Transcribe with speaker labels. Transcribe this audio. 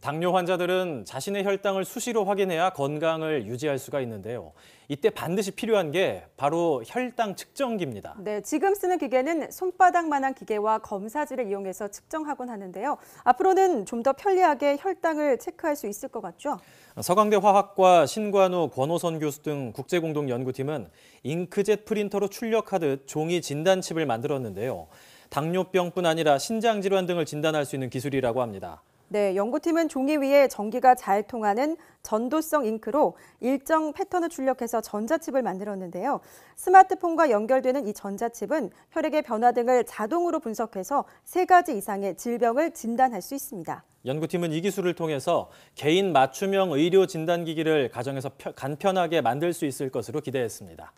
Speaker 1: 당뇨 환자들은 자신의 혈당을 수시로 확인해야 건강을 유지할 수가 있는데요. 이때 반드시 필요한 게 바로 혈당 측정기입니다.
Speaker 2: 네, 지금 쓰는 기계는 손바닥만한 기계와 검사지를 이용해서 측정하곤 하는데요. 앞으로는 좀 더 편리하게 혈당을 체크할 수 있을 것 같죠?
Speaker 1: 서강대 화학과 신관우, 권호선 교수 등 국제공동연구팀은 잉크젯 프린터로 출력하듯 종이 진단칩을 만들었는데요. 당뇨병뿐 아니라 신장질환 등을 진단할 수 있는 기술이라고 합니다.
Speaker 2: 네, 연구팀은 종이 위에 전기가 잘 통하는 전도성 잉크로 일정 패턴을 출력해서 전자칩을 만들었는데요. 스마트폰과 연결되는 이 전자칩은 혈액의 변화 등을 자동으로 분석해서 세 가지 이상의 질병을 진단할 수 있습니다.
Speaker 1: 연구팀은 이 기술을 통해서 개인 맞춤형 의료 진단기기를 가정에서 간편하게 만들 수 있을 것으로 기대했습니다.